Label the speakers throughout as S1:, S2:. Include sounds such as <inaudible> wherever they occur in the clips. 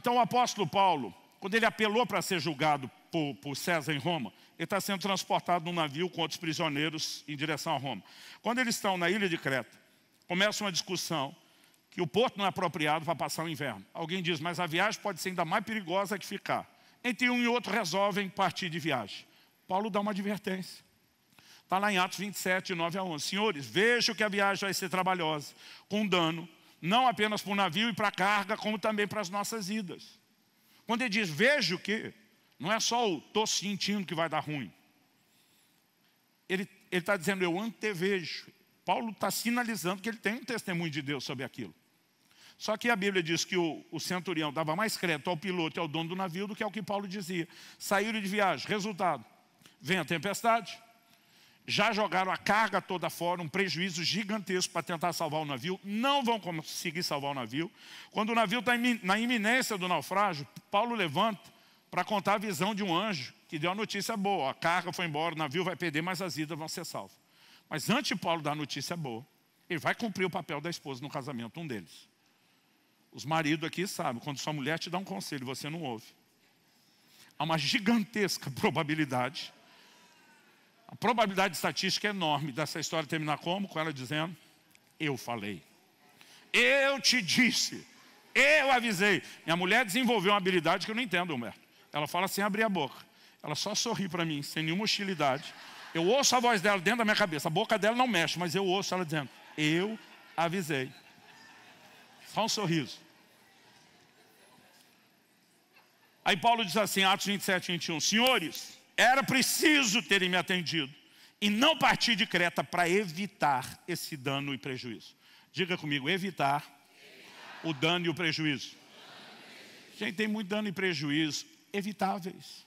S1: Então o apóstolo Paulo, quando ele apelou para ser julgado por, por, César em Roma, ele está sendo transportado num navio com outros prisioneiros em direção a Roma. Quando eles estão na ilha de Creta, começa uma discussão que o porto não é apropriado para passar o inverno. Alguém diz, mas a viagem pode ser ainda mais perigosa que ficar. Entre um e outro resolvem partir de viagem. Paulo dá uma advertência. Está lá em Atos 27, 9 a 11. Senhores, vejo que a viagem vai ser trabalhosa, com dano não apenas para o navio e para a carga, como também para as nossas idas. Quando ele diz, vejo que, não é só o estou sentindo que vai dar ruim. Ele está dizendo, eu antevejo. Paulo está sinalizando que ele tem um testemunho de Deus sobre aquilo. Só que a Bíblia diz que o, o, centurião dava mais crédito ao piloto e ao dono do navio do que ao que Paulo dizia. Saíram de viagem, resultado, vem a tempestade, já jogaram a carga toda fora, um prejuízo gigantesco para tentar salvar o navio, não vão conseguir salvar o navio. Quando o navio está na iminência do naufrágio, Paulo levanta para contar a visão de um anjo que deu a notícia boa: a carga foi embora, o navio vai perder, mas as vidas vão ser salvas. Mas antes de Paulo dar a notícia boa, ele vai cumprir o papel da esposa no casamento, um deles. Os maridos aqui sabem, quando sua mulher te dá um conselho, você não ouve. Há uma gigantesca <laughs> probabilidade a probabilidade estatística é enorme dessa história terminar como? Com ela dizendo: Eu falei. Eu te disse. Eu avisei. Minha mulher desenvolveu uma habilidade que eu não entendo, Humberto. Ela fala sem abrir a boca. Ela só sorri para mim, sem nenhuma hostilidade. Eu ouço a voz dela dentro da minha cabeça. A boca dela não mexe, mas eu ouço ela dizendo: Eu avisei. Só um sorriso. Aí Paulo diz assim, Atos 27, 21. Senhores, era preciso terem me atendido e não partir de Creta para evitar esse dano e prejuízo. Diga comigo, evitar, evitar. o dano e o prejuízo. Gente, tem muito dano e prejuízo evitáveis.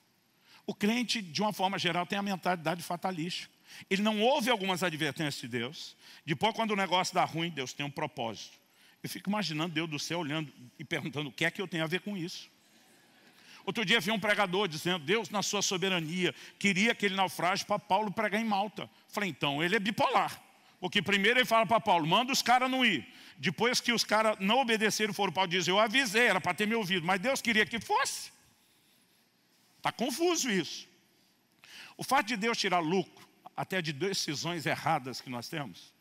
S1: O crente, de uma forma geral, tem a mentalidade fatalista. Ele não ouve algumas advertências de Deus. Depois, quando o negócio dá ruim, Deus tem um propósito. Eu fico imaginando Deus do céu olhando e perguntando o que é que eu tenho a ver com isso. Outro dia vi um pregador dizendo, Deus na sua soberania queria aquele naufrágio para Paulo pregar em Malta. Falei, então, ele é bipolar. Porque primeiro ele fala para Paulo, manda os caras não ir. Depois que os caras não obedeceram, foram Paulo diz, eu avisei, era para ter me ouvido, mas Deus queria que fosse. Está confuso isso. O fato de Deus tirar lucro, até de decisões erradas que nós temos,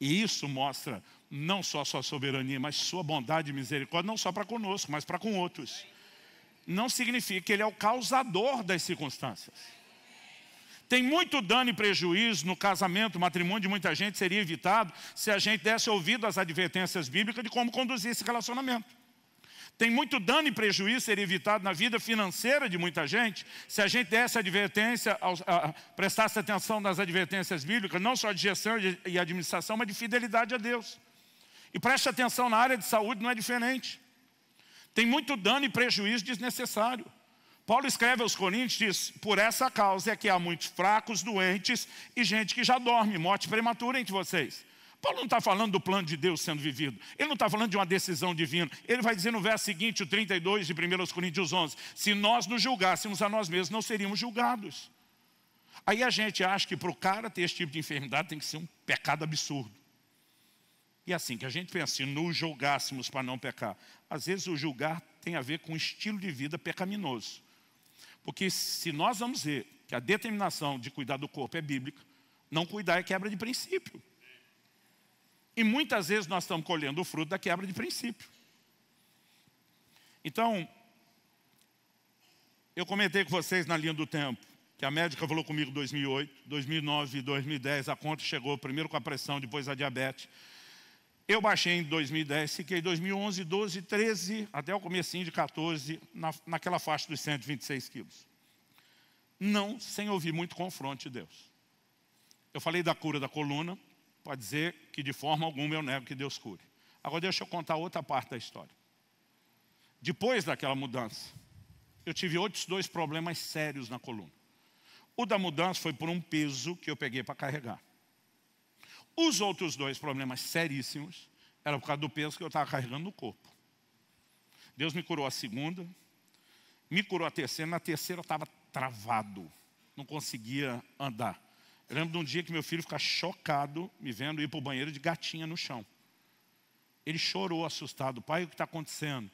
S1: e isso mostra não só sua soberania, mas sua bondade e misericórdia, não só para conosco, mas para com outros não significa que ele é o causador das circunstâncias. Tem muito dano e prejuízo no casamento, matrimônio de muita gente seria evitado se a gente desse ouvido às advertências bíblicas de como conduzir esse relacionamento. Tem muito dano e prejuízo seria evitado na vida financeira de muita gente se a gente desse advertência, prestasse atenção nas advertências bíblicas, não só de gestão e administração, mas de fidelidade a Deus. E preste atenção, na área de saúde não é diferente. Tem muito dano e prejuízo desnecessário. Paulo escreve aos Coríntios, diz, por essa causa é que há muitos fracos, doentes e gente que já dorme, morte prematura entre vocês. Paulo não está falando do plano de Deus sendo vivido. Ele não está falando de uma decisão divina. Ele vai dizer no verso seguinte, o 32 de 1 Coríntios 11, se nós nos julgássemos a nós mesmos, não seríamos julgados. Aí a gente acha que para o cara ter esse tipo de enfermidade tem que ser um pecado absurdo. E é assim que a gente pensa, se nos julgássemos para não pecar, às vezes o julgar tem a ver com um estilo de vida pecaminoso. Porque se nós vamos ver que a determinação de cuidar do corpo é bíblica, não cuidar é quebra de princípio. E muitas vezes nós estamos colhendo o fruto da quebra de princípio. Então, eu comentei com vocês na linha do tempo, que a médica falou comigo em 2008, 2009 e 2010, a conta chegou primeiro com a pressão, depois a diabetes. Eu baixei em 2010, fiquei 2011, 12, 13, até o comecinho de 14, na, naquela faixa dos 126 quilos. Não sem ouvir muito confronto de Deus. Eu falei da cura da coluna, para dizer que de forma alguma eu nego que Deus cure. Agora deixa eu contar outra parte da história. Depois daquela mudança, eu tive outros dois problemas sérios na coluna. O da mudança foi por um peso que eu peguei para carregar. Os outros dois problemas seríssimos era por causa do peso que eu estava carregando no corpo. Deus me curou a segunda, me curou a terceira, na terceira eu estava travado, não conseguia andar. Eu lembro de um dia que meu filho fica chocado me vendo ir para o banheiro de gatinha no chão. Ele chorou assustado, pai, o que está acontecendo?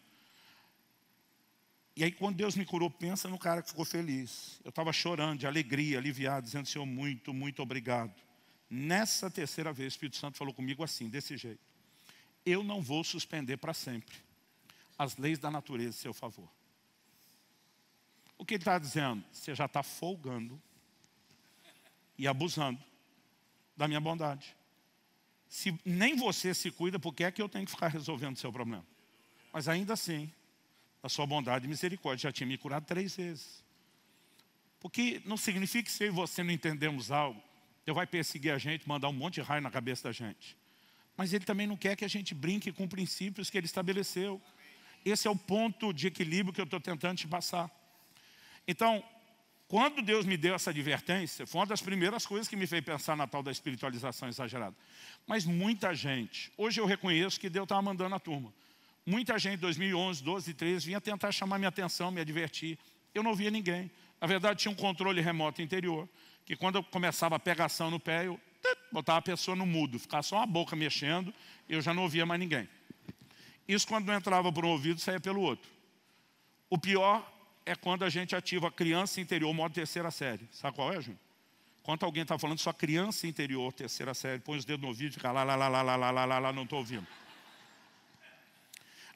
S1: E aí quando Deus me curou, pensa no cara que ficou feliz. Eu estava chorando de alegria, aliviado, dizendo, Senhor, muito, muito obrigado. Nessa terceira vez, o Espírito Santo falou comigo assim, desse jeito: Eu não vou suspender para sempre as leis da natureza a seu favor. O que ele está dizendo? Você já está folgando e abusando da minha bondade. Se nem você se cuida, por que é que eu tenho que ficar resolvendo o seu problema? Mas ainda assim, a sua bondade e misericórdia já tinha me curado três vezes. Porque não significa que se eu e você não entendemos algo, Deus então vai perseguir a gente, mandar um monte de raio na cabeça da gente. Mas Ele também não quer que a gente brinque com princípios que Ele estabeleceu. Esse é o ponto de equilíbrio que eu estou tentando te passar. Então, quando Deus me deu essa advertência, foi uma das primeiras coisas que me fez pensar na tal da espiritualização exagerada. Mas muita gente, hoje eu reconheço que Deus estava mandando a turma. Muita gente, 2011, 12, 13, vinha tentar chamar minha atenção, me advertir. Eu não via ninguém. Na verdade, tinha um controle remoto interior que quando eu começava a pegação no pé, eu botava a pessoa no mudo, ficava só uma boca mexendo, eu já não ouvia mais ninguém. Isso quando não entrava por um ouvido, saía pelo outro. O pior é quando a gente ativa a criança interior, modo terceira série. Sabe qual é, Júnior? Quando alguém está falando só criança interior, terceira série, põe os dedos no ouvido e fica lá, lá, lá, lá, lá, lá, lá, lá, lá não estou ouvindo.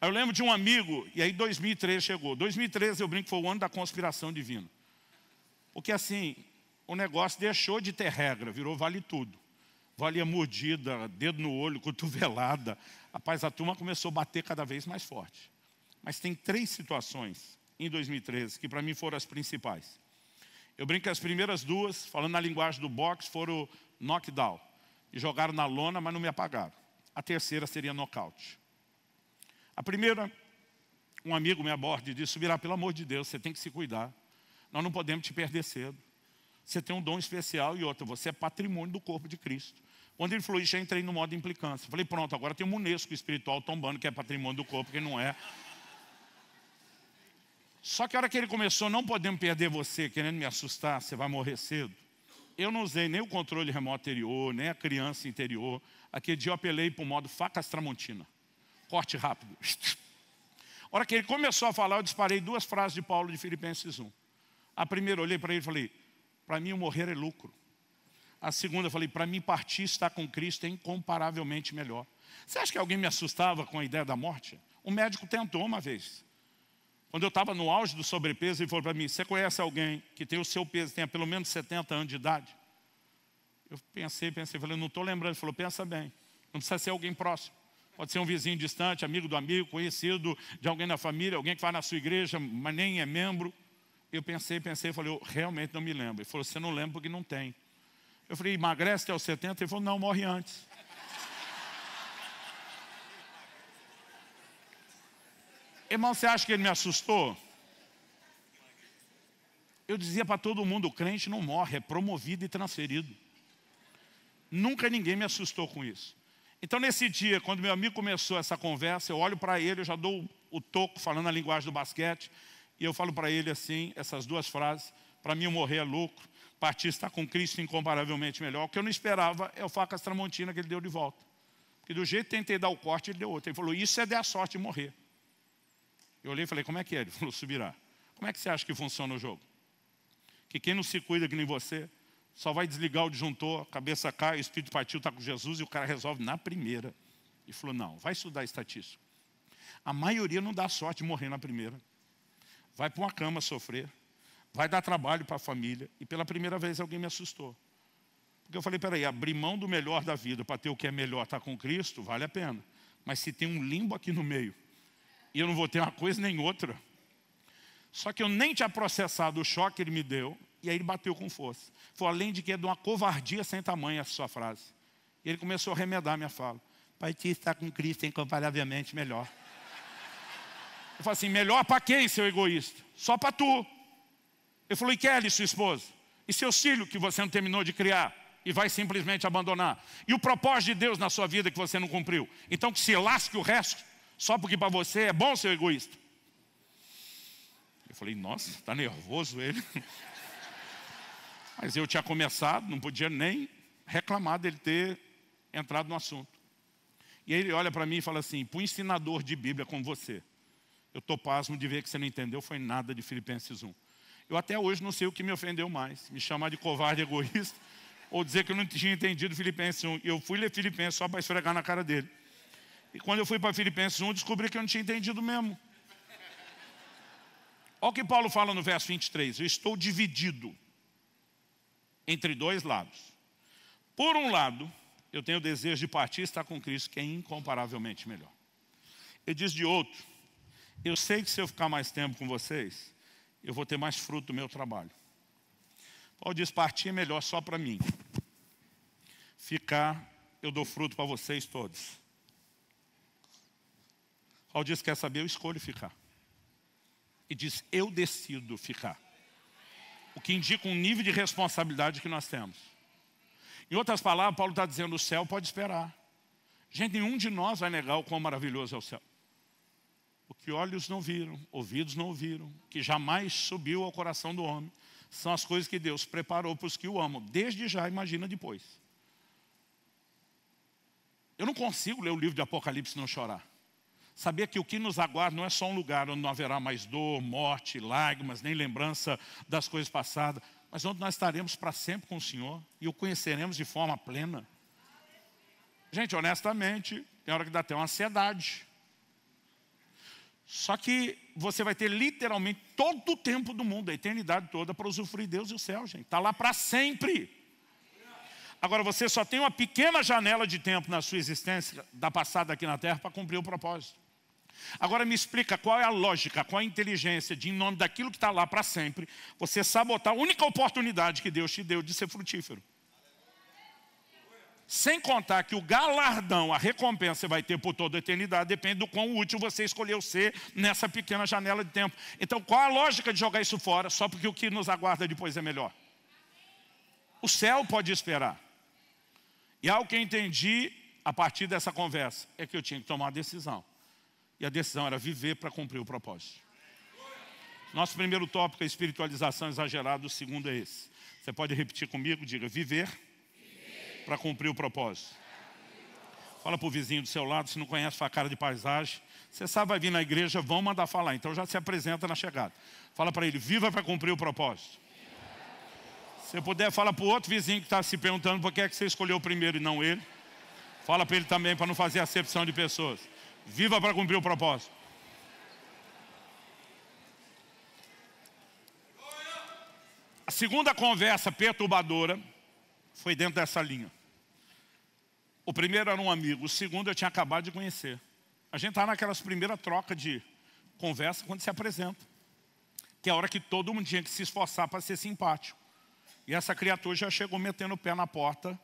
S1: Aí eu lembro de um amigo, e aí 2003 chegou. 2013, eu brinco, foi o ano da conspiração divina. Porque assim, o negócio deixou de ter regra, virou vale tudo. Valia mordida, dedo no olho, <laughs> cotovelada. Rapaz, a turma começou a bater cada vez mais forte. Mas tem três situações em 2013 que para mim foram as principais. Eu brinco que as primeiras duas, falando na linguagem do boxe, foram knockdown. E jogaram na lona, mas não me apagaram. A terceira seria nocaute. A primeira, um amigo me aborda e disse: Subirá, pelo amor de Deus, você tem que se cuidar. Nós não podemos te perder cedo. Você tem um dom especial e outro, você é patrimônio do corpo de Cristo. Quando ele falou isso, já entrei no modo implicância. Falei, pronto, agora tem um unesco espiritual tombando que é patrimônio do corpo, que não é. Só que a hora que ele começou, não podemos perder você, querendo me assustar, você vai morrer cedo. Eu não usei nem o controle remoto interior, nem a criança interior. Aquele dia eu apelei para o modo faca tramontina. Corte rápido. A hora que ele começou a falar, eu disparei duas frases de Paulo de Filipenses 1. A primeira, olhei para ele e falei, para mim, morrer é lucro. A segunda, eu falei, para mim partir estar com Cristo é incomparavelmente melhor. Você acha que alguém me assustava com a ideia da morte? Um médico tentou uma vez. Quando eu estava no auge do sobrepeso, ele falou para mim, você conhece alguém que tem o seu peso, tenha pelo menos 70 anos de idade? Eu pensei, pensei, falei, não estou lembrando. Ele falou, pensa bem, não precisa ser alguém próximo. Pode ser um vizinho distante, amigo do amigo, conhecido de alguém na família, alguém que vai na sua igreja, mas nem é membro. Eu pensei, pensei, falei, eu realmente não me lembro. Ele falou, você não lembra porque não tem. Eu falei, emagrece até os 70? Ele falou, não, morre antes. Irmão, você acha que ele me assustou? Eu dizia para todo mundo, o crente não morre, é promovido e transferido. Nunca ninguém me assustou com isso. Então, nesse dia, quando meu amigo começou essa conversa, eu olho para ele, eu já dou o toco falando a linguagem do basquete. E eu falo para ele assim, essas duas frases, para mim morrer é lucro, partir está com Cristo incomparavelmente melhor. O que eu não esperava é o facas tramontina que ele deu de volta. Porque do jeito que tentei dar o corte, ele deu outro. Ele falou, isso é dar a sorte de morrer. Eu olhei e falei, como é que é? Ele falou, subirá. Como é que você acha que funciona o jogo? Que quem não se cuida que nem você, só vai desligar o disjuntor, a cabeça cai, o espírito partiu, está com Jesus e o cara resolve na primeira. E falou, não, vai estudar estatística. A maioria não dá sorte de morrer na primeira vai para uma cama sofrer, vai dar trabalho para a família. E pela primeira vez alguém me assustou. Porque eu falei, peraí, abrir mão do melhor da vida para ter o que é melhor, estar tá com Cristo, vale a pena. Mas se tem um limbo aqui no meio, e eu não vou ter uma coisa nem outra. Só que eu nem tinha processado o choque que ele me deu, e aí ele bateu com força. Foi além de que é de uma covardia sem tamanho essa sua frase. E ele começou a remedar a minha fala. Pai, estar com Cristo é incomparavelmente melhor. Eu falo assim, melhor para quem, seu egoísta? Só para tu. Ele falou, e Kelly, sua esposa? E seu filho que você não terminou de criar? E vai simplesmente abandonar. E o propósito de Deus na sua vida que você não cumpriu? Então que se lasque o resto, só porque para você é bom, seu egoísta. Eu falei, nossa, está nervoso ele. <laughs> Mas eu tinha começado, não podia nem reclamar dele ter entrado no assunto. E ele olha para mim e fala assim: para um ensinador de Bíblia como você, eu estou pasmo de ver que você não entendeu, foi nada de Filipenses 1. Eu até hoje não sei o que me ofendeu mais, me chamar de covarde egoísta, ou dizer que eu não tinha entendido Filipenses 1. E eu fui ler Filipenses só para esfregar na cara dele. E quando eu fui para Filipenses 1, descobri que eu não tinha entendido mesmo. Olha o que Paulo fala no verso 23. Eu estou dividido entre dois lados. Por um lado, eu tenho o desejo de partir e estar com Cristo, que é incomparavelmente melhor. Ele diz de outro, eu sei que se eu ficar mais tempo com vocês, eu vou ter mais fruto do meu trabalho. Paulo diz: partir é melhor só para mim. Ficar, eu dou fruto para vocês todos. Paulo diz: quer saber? Eu escolho ficar. E diz: eu decido ficar. O que indica um nível de responsabilidade que nós temos. Em outras palavras, Paulo está dizendo: o céu pode esperar. Gente, nenhum de nós vai negar o quão maravilhoso é o céu. O que olhos não viram, ouvidos não ouviram, que jamais subiu ao coração do homem, são as coisas que Deus preparou para os que o amam. Desde já, imagina depois. Eu não consigo ler o livro de Apocalipse e não chorar. Saber que o que nos aguarda não é só um lugar onde não haverá mais dor, morte, lágrimas, nem lembrança das coisas passadas, mas onde nós estaremos para sempre com o Senhor e o conheceremos de forma plena. Gente, honestamente, tem hora que dá até uma ansiedade. Só que você vai ter literalmente todo o tempo do mundo, a eternidade toda, para usufruir Deus e o céu, gente. Está lá para sempre. Agora você só tem uma pequena janela de tempo na sua existência, da passada aqui na Terra, para cumprir o propósito. Agora me explica qual é a lógica, qual é a inteligência de, em nome daquilo que está lá para sempre, você sabotar a única oportunidade que Deus te deu de ser frutífero. Sem contar que o galardão, a recompensa que você vai ter por toda a eternidade, depende do quão útil você escolheu ser nessa pequena janela de tempo. Então, qual a lógica de jogar isso fora só porque o que nos aguarda depois é melhor? O céu pode esperar. E algo que eu entendi a partir dessa conversa é que eu tinha que tomar uma decisão. E a decisão era viver para cumprir o propósito. Nosso primeiro tópico é espiritualização exagerada, o segundo é esse. Você pode repetir comigo? Diga, viver para cumprir o propósito. Fala para o vizinho do seu lado, se não conhece sua cara de paisagem. Você sabe, vai vir na igreja, vão mandar falar. Então já se apresenta na chegada. Fala para ele, viva para cumprir o propósito. Se puder, fala para o outro vizinho que está se perguntando por que é que você escolheu o primeiro e não ele. Fala para ele também, para não fazer acepção de pessoas. Viva para cumprir o propósito. A segunda conversa perturbadora foi dentro dessa linha. O primeiro era um amigo, o segundo eu tinha acabado de conhecer. A gente está naquelas primeiras trocas de conversa quando se apresenta. Que é a hora que todo mundo tinha que se esforçar para ser simpático. E essa criatura já chegou metendo o pé na porta,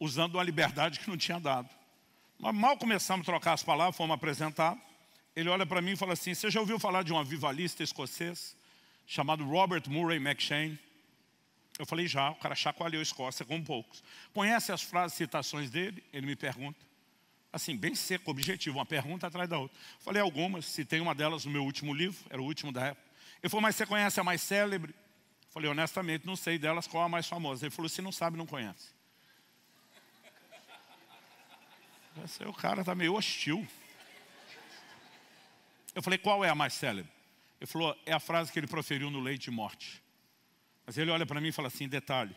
S1: usando uma liberdade que não tinha dado. Nós mal começamos a trocar as palavras, fomos apresentar. Ele olha para mim e fala assim, você já ouviu falar de um avivalista escocês chamado Robert Murray McShane? Eu falei já, o cara chacoalhou a Escócia com poucos. Conhece as frases, citações dele? Ele me pergunta. Assim, bem seco, objetivo, uma pergunta atrás da outra. Eu falei algumas, citei uma delas no meu último livro, era o último da época. Ele falou, mas você conhece a mais célebre? Eu falei, honestamente, não sei delas qual a mais famosa. Ele falou, se não sabe, não conhece. Esse, o cara está meio hostil. Eu falei, qual é a mais célebre? Ele falou, é a frase que ele proferiu no leite de morte. Mas ele olha para mim e fala assim, detalhe,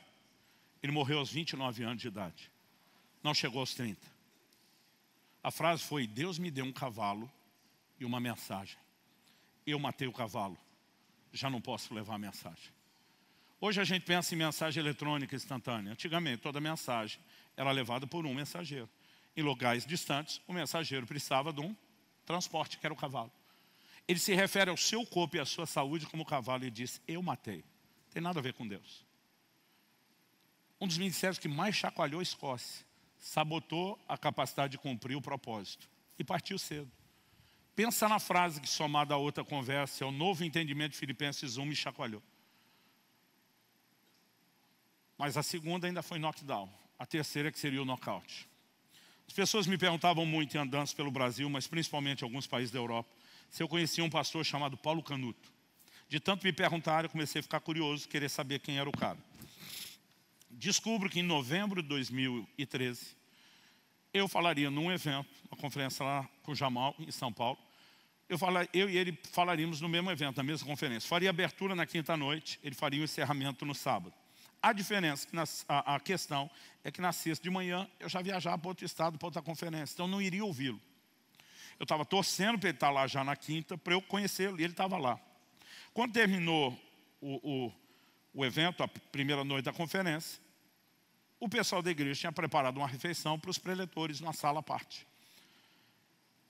S1: ele morreu aos 29 anos de idade, não chegou aos 30. A frase foi, Deus me deu um cavalo e uma mensagem. Eu matei o cavalo, já não posso levar a mensagem. Hoje a gente pensa em mensagem eletrônica instantânea. Antigamente, toda mensagem era levada por um mensageiro. Em locais distantes, o mensageiro precisava de um transporte, que era o cavalo. Ele se refere ao seu corpo e à sua saúde como cavalo e diz, eu matei. Tem nada a ver com Deus. Um dos ministérios que mais chacoalhou a Escócia, sabotou a capacidade de cumprir o propósito e partiu cedo. Pensa na frase que somada à outra conversa, é o novo entendimento de Filipenses 1 me chacoalhou. Mas a segunda ainda foi knockdown. A terceira que seria o knockout. As pessoas me perguntavam muito em andanças pelo Brasil, mas principalmente em alguns países da Europa, se eu conhecia um pastor chamado Paulo Canuto. De tanto me perguntar, eu comecei a ficar curioso, querer saber quem era o cara. Descubro que em novembro de 2013, eu falaria num evento, uma conferência lá com o Jamal, em São Paulo. Eu, eu e ele falaríamos no mesmo evento, na mesma conferência. Faria abertura na quinta-noite, ele faria o encerramento no sábado. A diferença, a, a, questão, é que na sexta de manhã eu já viajava para outro estado, para outra conferência, então eu não iria ouvi-lo. Eu estava torcendo para ele estar lá já na quinta, para eu conhecê-lo, e ele estava lá. Quando terminou o, o, o evento, a primeira noite da conferência, o pessoal da igreja tinha preparado uma refeição para os preletores na sala à parte.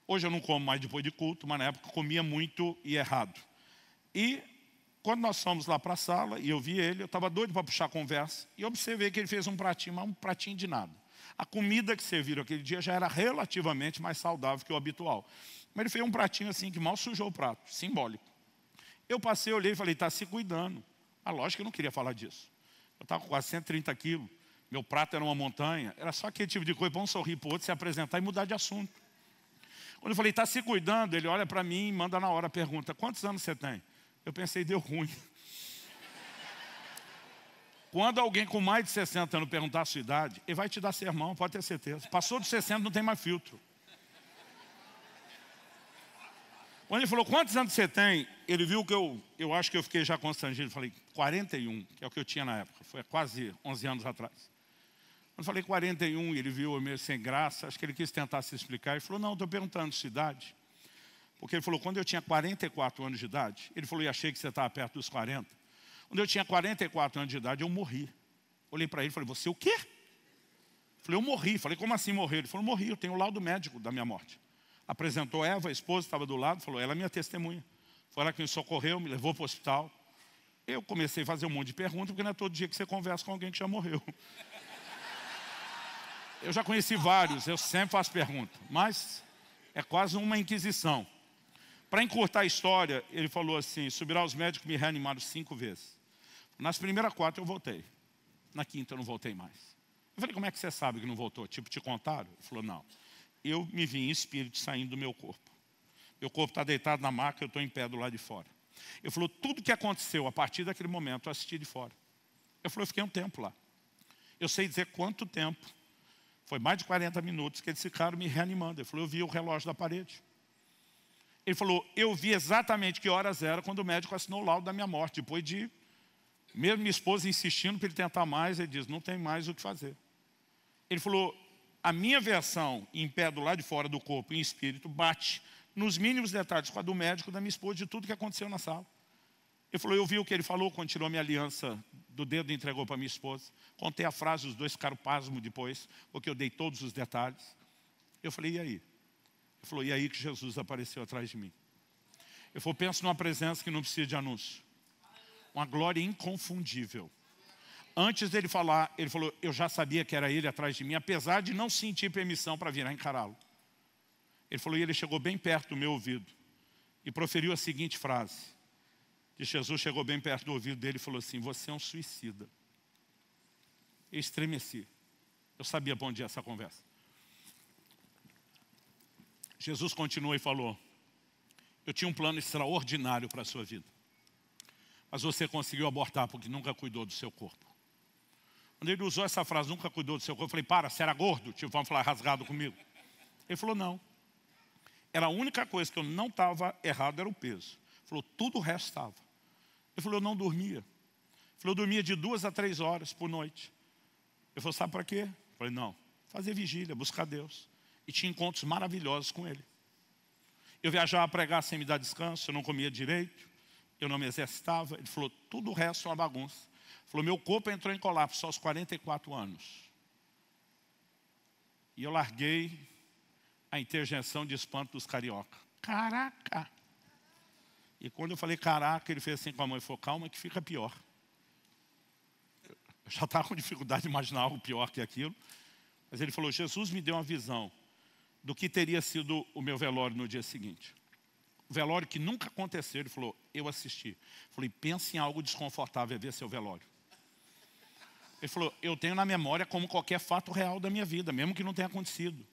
S1: Hoje eu não como mais depois de culto, mas na época comia muito e errado. E quando nós fomos lá para a sala e eu vi ele, eu estava doido para puxar a conversa e observei que ele fez um pratinho, mas um pratinho de nada. A comida que serviram aquele dia já era relativamente mais saudável que o habitual. Mas ele fez um pratinho assim que mal sujou o prato, simbólico. Eu passei, olhei e falei, está se cuidando. A ah, lógica eu não queria falar disso. Eu estava com quase 130 quilos, meu prato era uma montanha, era só aquele tipo de coisa, para um sorrir para o outro, se apresentar e mudar de assunto. Quando eu falei, está se cuidando, ele olha para mim e manda na hora a pergunta, quantos anos você tem? Eu pensei, deu ruim. <laughs> Quando alguém com mais de 60 anos perguntar a sua idade, ele vai te dar sermão, pode ter certeza. Passou dos 60, não tem mais filtro. Quando ele falou, quantos anos você tem? Ele viu que eu, eu acho que eu fiquei já constrangido. Falei, 41, que é o que eu tinha na época. Foi quase 11 anos atrás. Quando eu falei 41, ele viu eu meio sem graça. Acho que ele quis tentar se explicar. Ele falou, não, estou perguntando de idade. Porque ele falou, quando eu tinha 44 anos de idade, ele falou, e achei que você estava perto dos 40. Quando eu tinha 44 anos de idade, eu morri. Olhei para ele e falei, você o quê? Falei, eu morri. Falei, como assim morrer? Ele falou, morri, eu tenho o laudo médico da minha morte apresentou Eva, a esposa, estava do lado, falou, ela é minha testemunha. Foi ela que me socorreu, me levou para o hospital. Eu comecei a fazer um monte de perguntas, porque não é todo dia que você conversa com alguém que já morreu. <laughs> Eu já conheci vários, eu sempre faço pergunta, mas é quase uma inquisição. Para encurtar a história, ele falou assim: subirá os médicos me reanimaram cinco vezes. Nas primeiras quatro eu voltei, na quinta eu não voltei mais. Eu falei: como é que você sabe que não voltou? Tipo, te contaram? Ele falou: não eu me vi em espírito saindo do meu corpo. Meu corpo está deitado na maca, eu estou em pé do lado de fora. Ele falou, tudo que aconteceu a partir daquele momento, eu assisti de fora. Eu falei, eu fiquei um tempo lá. Eu sei dizer quanto tempo. Foi mais de 40 minutos que eles ficaram me reanimando. Ele falou, eu vi o relógio da parede. Ele falou, eu vi exatamente que horas era quando o médico assinou o laudo da minha morte. Depois de, mesmo minha esposa insistindo para ele tentar mais, ele diz, não tem mais o que fazer. Ele falou, a minha versão, em pé do lado de fora do corpo e em espírito, bate nos mínimos detalhes com a do médico, da minha esposa, de tudo que aconteceu na sala. Ele falou, eu vi o que ele falou quando tirou minha aliança do dedo e entregou para minha esposa. Contei a frase, os dois ficaram pasmo depois, porque eu dei todos os detalhes. Eu falei, e aí? Ele falou, e aí que Jesus apareceu atrás de mim? Eu falei, penso numa presença que não precisa de anúncio. Uma glória inconfundível. Antes dele falar, ele falou, eu já sabia que era ele atrás de mim, apesar de não sentir permissão para virar encará-lo. Ele falou, e ele chegou bem perto do meu ouvido e proferiu a seguinte frase. Que Jesus chegou bem perto do ouvido dele e falou assim, você é um suicida. Eu estremeci. Eu sabia bom dia essa conversa. Jesus continuou e falou, eu tinha um plano extraordinário para a sua vida. Mas você conseguiu abortar porque nunca cuidou do seu corpo. Quando ele usou essa frase, nunca cuidou do seu corpo, eu falei, para, você era gordo? Tipo, vamos falar rasgado comigo. Ele falou, não. Era a única coisa que eu não estava errado, era o peso. Ele falou, tudo o resto estava. Ele falou, eu não dormia. Ele falou, eu dormia de duas a três horas por noite. Eu falou, sabe para quê? Eu falei, não, fazer vigília, buscar Deus. E tinha encontros maravilhosos com Ele. Eu viajava a pregar sem me dar descanso, eu não comia direito, eu não me exercitava. Ele falou, tudo o resto é uma bagunça. Falou, meu corpo entrou em colapso aos 44 anos. E eu larguei a interjeição de espanto dos carioca. Caraca! E quando eu falei caraca, ele fez assim com a mãe: e falou, calma que fica pior. Eu já estava com dificuldade de imaginar algo pior que aquilo. Mas ele falou, Jesus me deu uma visão do que teria sido o meu velório no dia seguinte. O velório que nunca aconteceu, ele falou, eu assisti. falei, pense em algo desconfortável, é ver seu velório. Ele falou, eu tenho na memória como qualquer fato real da minha vida, mesmo que não tenha acontecido.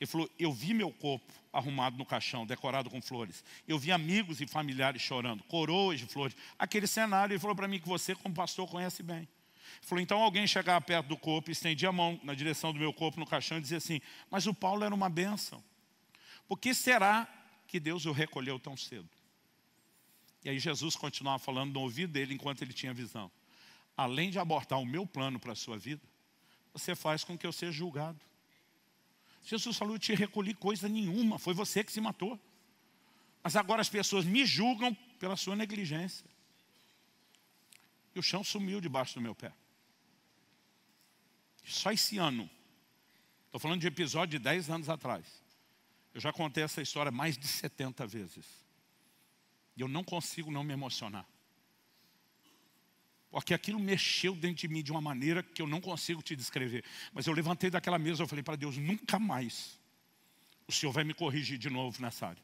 S1: Ele falou, eu vi meu corpo arrumado no caixão, decorado com flores. Eu vi amigos e familiares chorando, coroas de flores. Aquele cenário, ele falou para mim que você, como pastor, conhece bem. Ele falou, então alguém chegava perto do corpo, estendia a mão na direção do meu corpo no caixão e dizia assim, mas o Paulo era uma bênção. Por que será que Deus o recolheu tão cedo? E aí Jesus continuava falando no ouvido dele enquanto ele tinha visão além de abortar o meu plano para a sua vida, você faz com que eu seja julgado. Jesus falou: Eu te recolhi coisa nenhuma, foi você que se matou. Mas agora as pessoas me julgam pela sua negligência. E o chão sumiu debaixo do meu pé. Só esse ano, estou falando de episódio de 10 anos atrás. Eu já contei essa história mais de 70 vezes. E eu não consigo não me emocionar. Porque aquilo mexeu dentro de mim de uma maneira que eu não consigo te descrever. Mas eu levantei daquela mesa e falei para Deus, nunca mais o Senhor vai me corrigir de novo nessa área.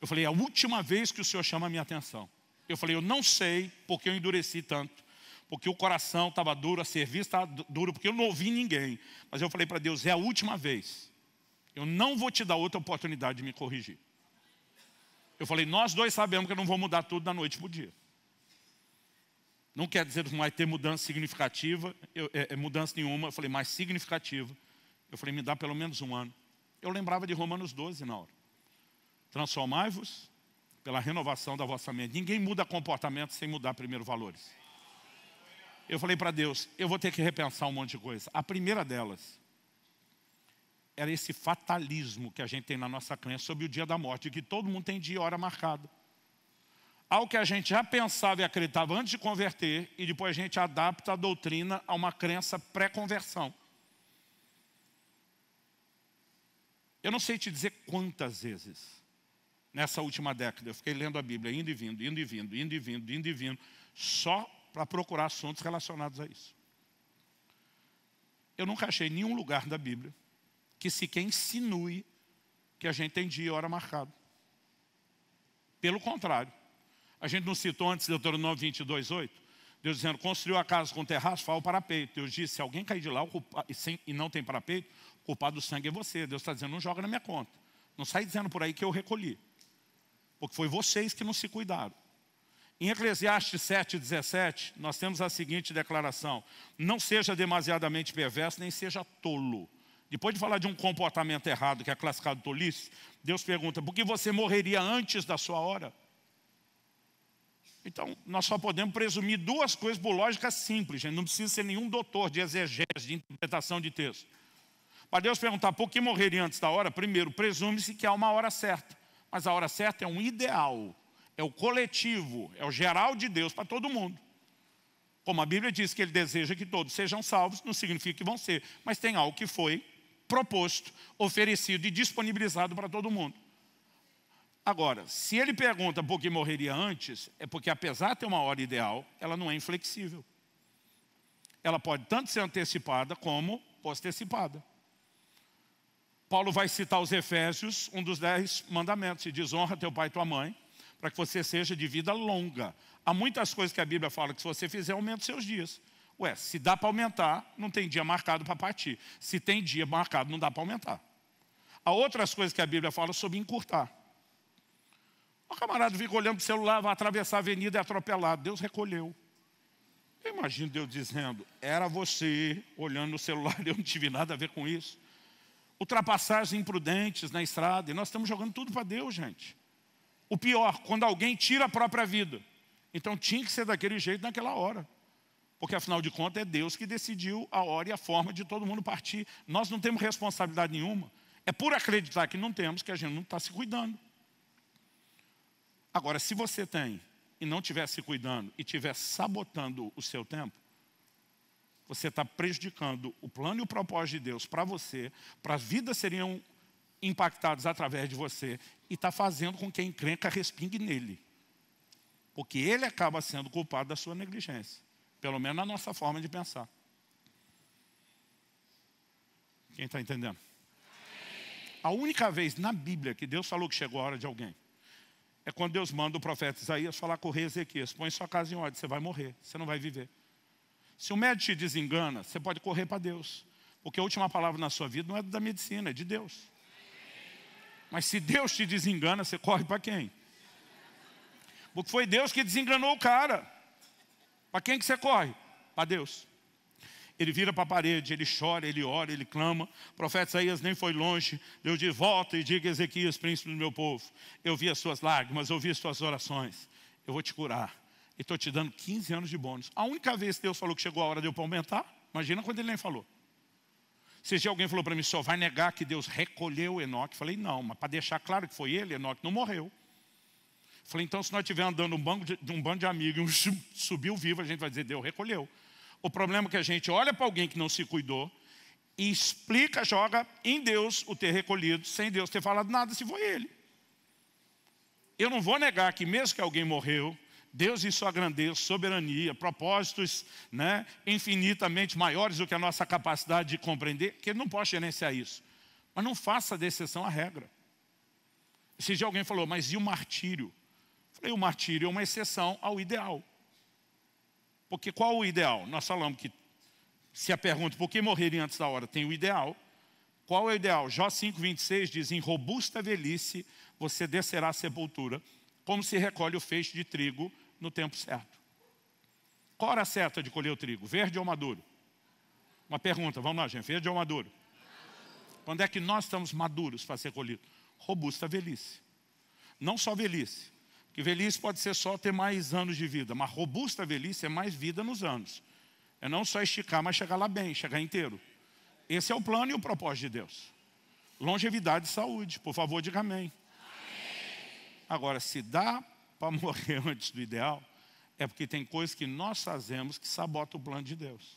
S1: Eu falei, é a última vez que o Senhor chama a minha atenção. Eu falei, eu não sei porque eu endureci tanto. Porque o coração estava duro, a serviço estava duro, porque eu não ouvi ninguém. Mas eu falei para Deus, é a última vez. Eu não vou te dar outra oportunidade de me corrigir. Eu falei, nós dois sabemos que eu não vou mudar tudo da noite para o dia. Não quer dizer que não vai ter mudança significativa, eu, é, é mudança nenhuma. Eu falei, mas significativa. Eu falei, me dá pelo menos um ano. Eu lembrava de Romanos 12 na hora. Transformai-vos pela renovação da vossa mente. Ninguém muda comportamento sem mudar primeiro valores. Eu falei para Deus, eu vou ter que repensar um monte de coisa. A primeira delas era esse fatalismo que a gente tem na nossa crença sobre o dia da morte, de que todo mundo tem dia e hora marcada ao que a gente já pensava e acreditava antes de converter, e depois a gente adapta a doutrina a uma crença pré-conversão. Eu não sei te dizer quantas vezes, nessa última década, eu fiquei lendo a Bíblia, indo e vindo, indo e vindo, indo e vindo, indo e vindo, só para procurar assuntos relacionados a isso. Eu nunca achei nenhum lugar da Bíblia que sequer insinue que a gente tem dia e hora marcado. Pelo contrário, a gente não citou antes Deuteronômio 22, 8? Deus dizendo, construiu a casa com terraço, fala o parapeito. Deus disse, se alguém cair de lá culpado, e, sem, e, não tem parapeito, o culpado do sangue é você. Deus está dizendo, não joga na minha conta. Não sai dizendo por aí que eu recolhi. Porque foi vocês que não se cuidaram. Em Eclesiastes 7,17, nós temos a seguinte declaração. Não seja demasiadamente perverso, nem seja tolo. Depois de falar de um comportamento errado, que é classificado tolice, Deus pergunta, por que você morreria antes da sua hora? Então, nós só podemos presumir duas coisas por lógica simples. gente não precisa ser nenhum doutor de exegese, de interpretação de texto. Para Deus perguntar por que morreria antes da hora, primeiro, presume-se que há uma hora certa. Mas a hora certa é um ideal, é o coletivo, é o geral de Deus para todo mundo. Como a Bíblia diz que ele deseja que todos sejam salvos, não significa que vão ser, mas tem algo que foi proposto, oferecido e disponibilizado para todo mundo. Agora, se ele pergunta por que morreria antes, é porque apesar de ter uma hora ideal, ela não é inflexível. Ela pode tanto ser antecipada como postecipada. Paulo vai citar os Efésios, um dos dez mandamentos, e diz, honra teu pai e tua mãe, para que você seja de vida longa. Há muitas coisas que a Bíblia fala que se você fizer, aumenta os seus dias. Ué, se dá para aumentar, não tem dia marcado para partir. Se tem dia marcado, não dá para aumentar. Há outras coisas que a Bíblia fala sobre encurtar. O camarada fica olhando para o celular, vai atravessar a avenida e é atropelado. Deus recolheu. Eu imagino Deus dizendo, era você olhando no celular, <laughs> eu não tive nada a ver com isso. Ultrapassagens imprudentes na estrada, e nós estamos jogando tudo para Deus, gente. O pior, quando alguém tira a própria vida. Então tinha que ser daquele jeito naquela hora. Porque afinal de contas é Deus que decidiu a hora e a forma de todo mundo partir. Nós não temos responsabilidade nenhuma. É por acreditar que não temos que a gente não está se cuidando. Agora, se você tem e não estiver se cuidando e estiver sabotando o seu tempo, você está prejudicando o plano e o propósito de Deus para você, para a vida seriam impactados através de você e está fazendo com que a encrenca respingue nele. Porque ele acaba sendo culpado da sua negligência, pelo menos na nossa forma de pensar. Quem está entendendo? A única vez na Bíblia que Deus falou que chegou a hora de alguém é quando Deus manda o profeta Isaías falar com o rei Ezequias: põe sua casa em ordem, você vai morrer, você não vai viver. Se o médico te desengana, você pode correr para Deus, porque a última palavra na sua vida não é da medicina, é de Deus. Mas se Deus te desengana, você corre para quem? Porque foi Deus que desenganou o cara. Para quem que você corre? Para Deus ele vira para a parede, ele chora, ele ora, ele clama. O profeta Isaías nem foi longe. Deus diz: Volta e diga a Ezequias, príncipe do meu povo: Eu vi as suas lágrimas, eu vi as suas orações, eu vou te curar. E estou te dando 15 anos de bônus. A única vez que Deus falou que chegou a hora de eu aumentar, imagina quando ele nem falou. Se já alguém falou para mim, só vai negar que Deus recolheu Enoque, falei, não, mas para deixar claro que foi ele, Enoque não morreu. Falei, então se nós estivermos andando um, banco de, um bando de amigos e um <laughs> subiu vivo, a gente vai dizer, Deus recolheu. O problema é que a gente olha para alguém que não se cuidou e explica, joga em Deus o ter recolhido, sem Deus ter falado nada, se foi ele. Eu não vou negar que mesmo que alguém morreu, Deus e sua grandeza, soberania, propósitos né, infinitamente maiores do que a nossa capacidade de compreender, que ele não pode gerenciar isso. Mas não faça de exceção a regra. Se já alguém falou, mas e o martírio? Eu falei, o martírio é uma exceção ao ideal. Porque qual o ideal? Nós falamos que se a pergunta por que morrerem antes da hora tem o ideal. Qual é o ideal? Jó 5,26 diz: Em robusta velhice você descerá à sepultura, como se recolhe o feixe de trigo no tempo certo. Qual a hora certa de colher o trigo? Verde ou maduro? Uma pergunta, vamos lá, gente: verde ou maduro? Quando é que nós estamos maduros para ser colhido? Robusta velhice. Não só velhice, que velhice pode ser só ter mais anos de vida, mas robusta velhice é mais vida nos anos. É não só esticar, mas chegar lá bem, chegar inteiro. Esse é o plano e o propósito de Deus. Longevidade e saúde, por favor, diga amém. Agora, se dá para <laughs> morrer antes do ideal, é porque tem coisas que nós fazemos que sabotam o plano de Deus.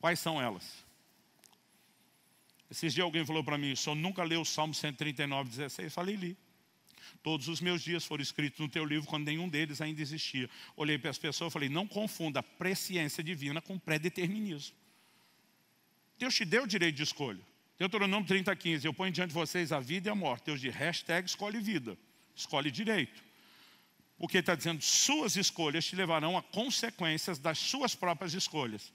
S1: Quais são elas? Esses dias alguém falou para mim, o senhor nunca leu o Salmo 139, 16? Eu falei, li. Todos os meus dias foram escritos no teu livro quando nenhum deles ainda existia. Olhei para as pessoas e falei: não confunda presciência divina com pré-determinismo. Deus te deu o direito de escolha. Deuteronômio 30, 15. Eu ponho diante de vocês a vida e a morte. Deus diz: hashtag escolhe vida, escolhe direito. Porque está dizendo: suas escolhas te levarão a consequências das suas próprias escolhas.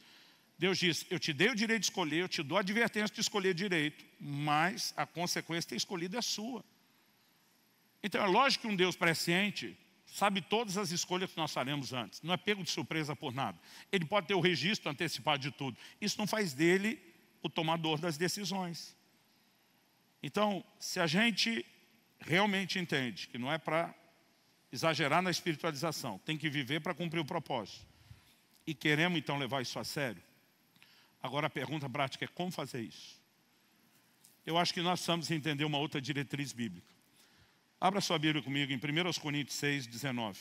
S1: Deus diz: Eu te dei o direito de escolher, eu te dou a advertência de escolher direito, mas a consequência de ter escolhido é sua. Então é lógico que um Deus presciente sabe todas as escolhas que nós faremos antes. Não é pego de surpresa por nada. Ele pode ter o registro antecipado de tudo. Isso não faz dele o tomador das decisões. Então, se a gente realmente entende que não é para exagerar na espiritualização, tem que viver para cumprir o propósito. E queremos então levar isso a sério. Agora a pergunta prática é como fazer isso? Eu acho que nós precisamos entender uma outra diretriz bíblica. Abra sua Bíblia comigo em 1 Coríntios 6, 19.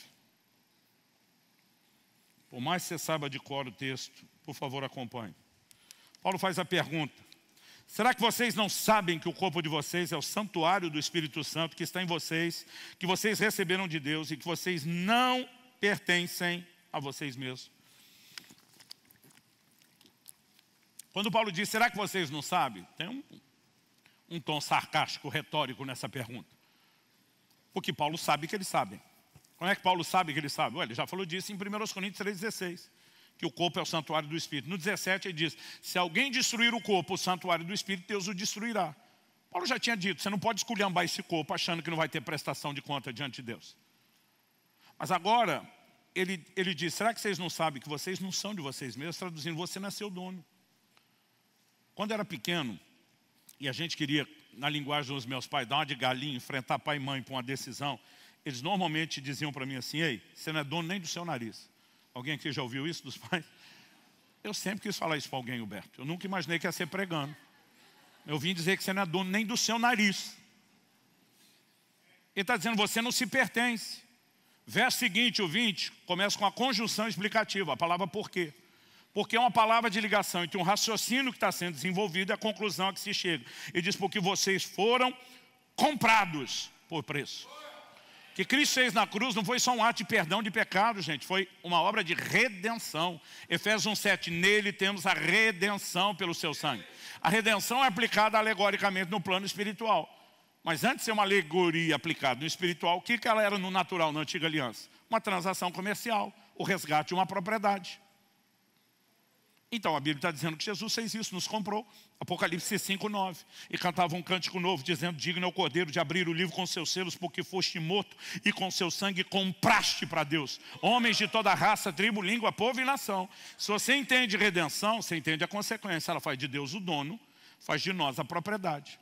S1: Por mais que você saiba de cor o texto, por favor acompanhe. Paulo faz a pergunta, será que vocês não sabem que o corpo de vocês é o santuário do Espírito Santo que está em vocês, que vocês receberam de Deus e que vocês não pertencem a vocês mesmos? Quando Paulo diz, será que vocês não sabem? Tem um, um tom sarcástico, retórico nessa pergunta. Porque Paulo sabe que eles sabem. Como é que Paulo sabe que ele sabe? Ué, ele já falou disso em 1 Coríntios 3,16 que o corpo é o santuário do Espírito. No 17 ele diz, se alguém destruir o corpo, o santuário do Espírito, Deus o destruirá. Paulo já tinha dito, você não pode esculhambar esse corpo achando que não vai ter prestação de conta diante de Deus. Mas agora, ele, ele diz, será que vocês não sabem que vocês não são de vocês mesmos? Traduzindo, você nasceu é dono. Quando era pequeno, e a gente queria na linguagem dos meus pais, dar uma de galinha, enfrentar pai e mãe para uma decisão, eles normalmente diziam para mim assim, ei, você não é dono nem do seu nariz. Alguém aqui já ouviu isso dos pais? Eu sempre quis falar isso para alguém, Huberto. Eu nunca imaginei que ia ser pregando. Eu vim dizer que você não é dono nem do seu nariz. Ele está dizendo, você não se pertence. Verso seguinte, o 20, começa com a conjunção explicativa, a palavra por quê. Porque é uma palavra de ligação entre um raciocínio que está sendo desenvolvido e a conclusão a que se chega. Ele diz, porque vocês foram comprados por preço. O que Cristo fez na cruz não foi só um ato de perdão de pecado, gente. Foi uma obra de redenção. Efésios 1,7, nele temos a redenção pelo seu sangue. A redenção é aplicada alegoricamente no plano espiritual. Mas antes de ser uma alegoria aplicada no espiritual, o que ela era no natural, na antiga aliança? Uma transação comercial, o resgate de uma propriedade. Então a Bíblia está dizendo que Jesus fez isso, nos comprou. Apocalipse 5, 9. E cantava um cântico novo, dizendo: Digno é o cordeiro de abrir o livro com seus selos, porque foste morto e com seu sangue compraste para Deus. Homens de toda raça, tribo, língua, povo e nação. Se você entende redenção, você entende a consequência. Ela faz de Deus o dono, faz de nós a propriedade.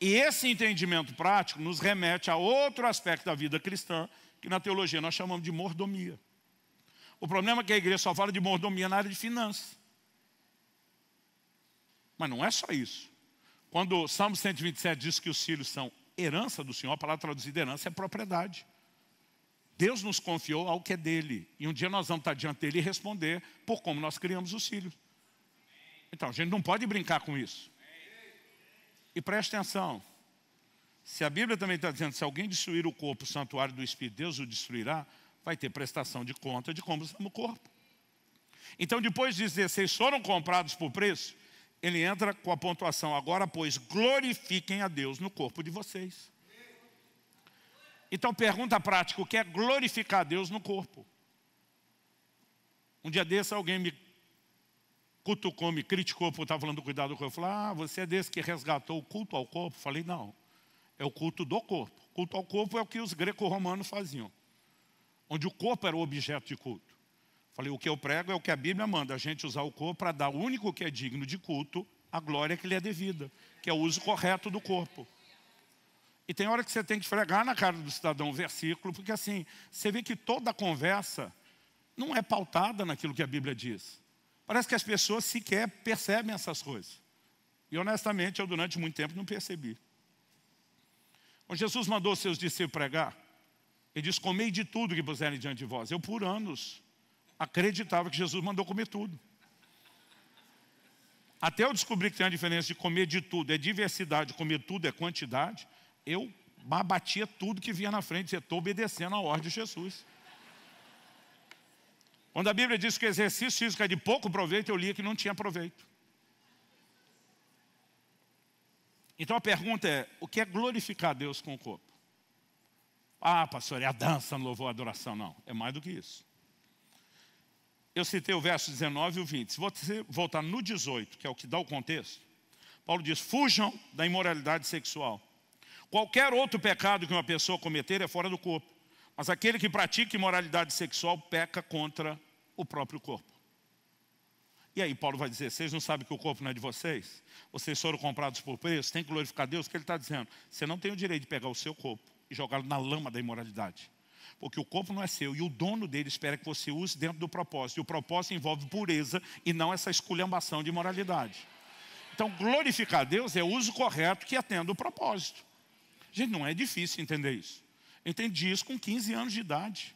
S1: E esse entendimento prático nos remete a outro aspecto da vida cristã, que na teologia nós chamamos de mordomia. O problema é que a igreja só fala de mordomia na área de finanças. Mas não é só isso. Quando o Salmo 127 diz que os filhos são herança do Senhor, a palavra traduzida herança é propriedade. Deus nos confiou ao que é dele. E um dia nós vamos estar diante dele e responder por como nós criamos os filhos. Então, a gente não pode brincar com isso. E preste atenção. Se a Bíblia também está dizendo, se alguém destruir o corpo, o santuário do Espírito, Deus o destruirá, vai ter prestação de conta de como está no corpo. Então, depois de dizer, vocês foram comprados por preço, ele entra com a pontuação, agora, pois, glorifiquem a Deus no corpo de vocês. Então, pergunta prática, o que é glorificar a Deus no corpo? Um dia desse, alguém me cutucou, me criticou por estar falando cuidado do corpo. Eu falei, ah, você é desse que resgatou o culto ao corpo? Eu falei, não, é o culto do corpo. O culto ao corpo é o que os greco-romanos faziam onde o corpo era o objeto de culto. Falei, o que eu prego é o que a Bíblia manda, a gente usar o corpo para dar o único que é digno de culto, a glória que lhe é devida, que é o uso correto do corpo. E tem hora que você tem que pregar na cara do cidadão o versículo, porque assim, você vê que toda a conversa não é pautada naquilo que a Bíblia diz. Parece que as pessoas sequer percebem essas coisas. E honestamente, eu durante muito tempo não percebi. Quando Jesus mandou seus discípulos pregar, ele diz: Comei de tudo que puserem diante de vós. Eu, por anos, acreditava que Jesus mandou comer tudo. Até eu descobri que tem uma diferença de comer de tudo, é diversidade, comer tudo é quantidade. Eu abatia tudo que vinha na frente, estou obedecendo a ordem de Jesus. Quando a Bíblia diz que o exercício físico é de pouco proveito, eu lia que não tinha proveito. Então a pergunta é: o que é glorificar Deus com o corpo? Ah, pastor, é a dança no louvor, a adoração. Não, é mais do que isso. Eu citei o verso 19 e o 20. Se você voltar no 18, que é o que dá o contexto, Paulo diz: fujam da imoralidade sexual. Qualquer outro pecado que uma pessoa cometer é fora do corpo, mas aquele que pratica imoralidade sexual peca contra o próprio corpo. E aí Paulo vai dizer, vocês não sabem que o corpo não é de vocês? Vocês foram comprados por preço, tem que glorificar Deus, o que ele está dizendo? Você não tem o direito de pegar o seu corpo e jogá-lo na lama da imoralidade. Porque o corpo não é seu e o dono dele espera que você use dentro do propósito. E o propósito envolve pureza e não essa esculhambação de imoralidade. Então, glorificar Deus é o uso correto que atende o propósito. Gente, não é difícil entender isso. Entendi isso com 15 anos de idade.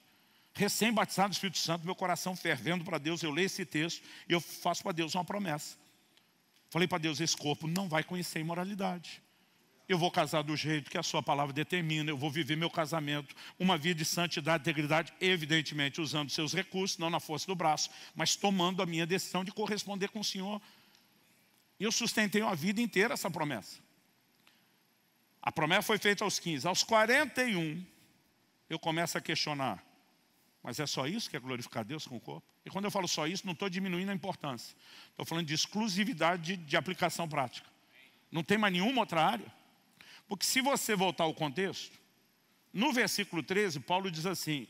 S1: Recém-batizado do Espírito Santo, meu coração fervendo para Deus, eu leio esse texto e eu faço para Deus uma promessa. Falei para Deus: esse corpo não vai conhecer imoralidade eu vou casar do jeito que a sua palavra determina, eu vou viver meu casamento, uma vida de santidade, integridade, evidentemente usando seus recursos, não na força do braço, mas tomando a minha decisão de corresponder com o Senhor. E eu sustentei uma vida inteira essa promessa. A promessa foi feita aos 15, aos 41, eu começo a questionar. Mas é só isso que é glorificar Deus com o corpo? E quando eu falo só isso, não estou diminuindo a importância. Estou falando de exclusividade de, de aplicação prática. Não tem mais nenhuma outra área. Porque se você voltar ao contexto, no versículo 13, Paulo diz assim,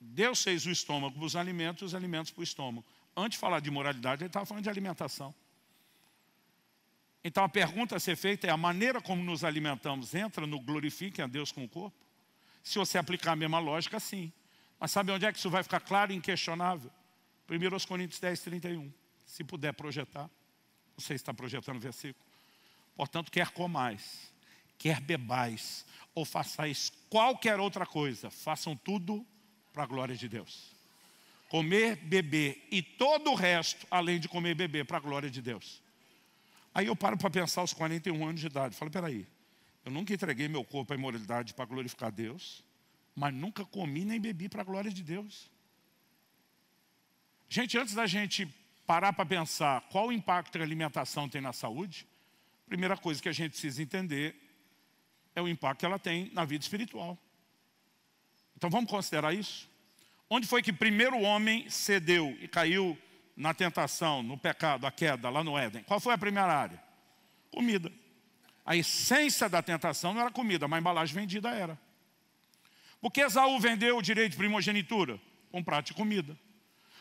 S1: Deus fez o estômago para os alimentos e os alimentos para o estômago. Antes de falar de moralidade, ele estava falando de alimentação. Então a pergunta a ser feita é, a maneira como nos alimentamos entra no glorifiquem a Deus com o corpo? Se você aplicar a mesma lógica, sim. Mas sabe onde é que isso vai ficar claro e inquestionável? 1 Coríntios 10, 31. Se puder projetar, você está projetando o versículo. Portanto, quer comais, quer bebais ou façais qualquer outra coisa, façam tudo para a glória de Deus. Comer, beber e todo o resto, além de comer e beber, para a glória de Deus. Aí eu paro para pensar aos 41 anos de idade. Falo, peraí, eu nunca entreguei meu corpo à imoralidade para glorificar Deus, mas nunca comi nem bebi para a glória de Deus. Gente, antes da gente parar para pensar qual o impacto que a alimentação tem na saúde, primeira coisa que a gente precisa entender é o impacto que ela tem na vida espiritual. Então vamos considerar isso? Onde foi que primeiro o homem cedeu e caiu na tentação, no pecado, a queda, lá no Éden? Qual foi a primeira área? Comida. A essência da tentação não era comida, mas a embalagem vendida era. Porque Esaú vendeu o direito de primogenitura? Com um prato de comida.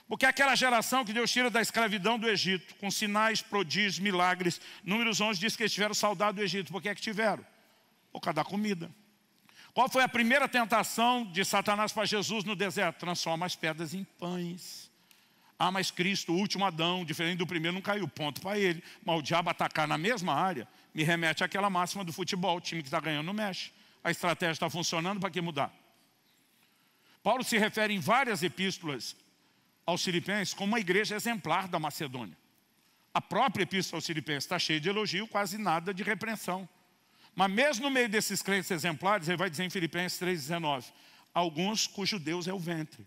S1: Porque aquela geração que Deus tira da escravidão do Egito, com sinais, prodígios, milagres, números 11 diz que eles tiveram saudade do Egito. Por que é que tiveram? por causa da comida. Qual foi a primeira tentação de Satanás para Jesus no deserto? Transforma as pedras em pães. Ah, mas Cristo, o último Adão, diferente do primeiro, não caiu. Ponto para ele. Mas o diabo atacar na mesma área me remete àquela máxima do futebol: o time que está ganhando não mexe. A estratégia está funcionando, para que mudar? Paulo se refere em várias epístolas aos Filipenses como uma igreja exemplar da Macedônia. A própria epístola aos Filipenses está cheia de elogio, quase nada de repreensão. Mas mesmo no meio desses crentes exemplares, ele vai dizer em Filipenses 3,19, alguns cujo Deus é o ventre.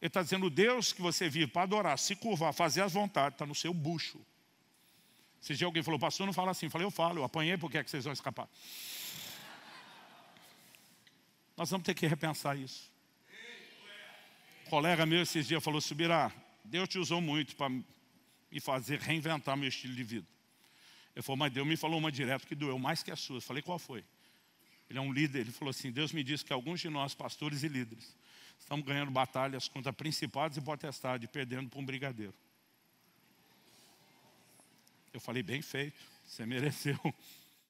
S1: Ele está dizendo, o Deus que você vive para adorar, se curvar, fazer as vontades, está no seu bucho. Se já alguém falou, pastor, não fala assim. Eu falei, eu falo, eu apanhei, porque é que vocês vão escapar? Nós vamos ter que repensar isso. Um colega meu esses dias falou, Subirá, Deus te usou muito para me fazer reinventar meu estilo de vida. Ele falou, mas Deus me falou uma direto que doeu mais que a sua. Eu falei, qual foi? Ele é um líder. Ele falou assim: Deus me disse que alguns de nós, pastores e líderes, estamos ganhando batalhas contra principados e potestades, perdendo para um brigadeiro. Eu falei, bem feito, você mereceu.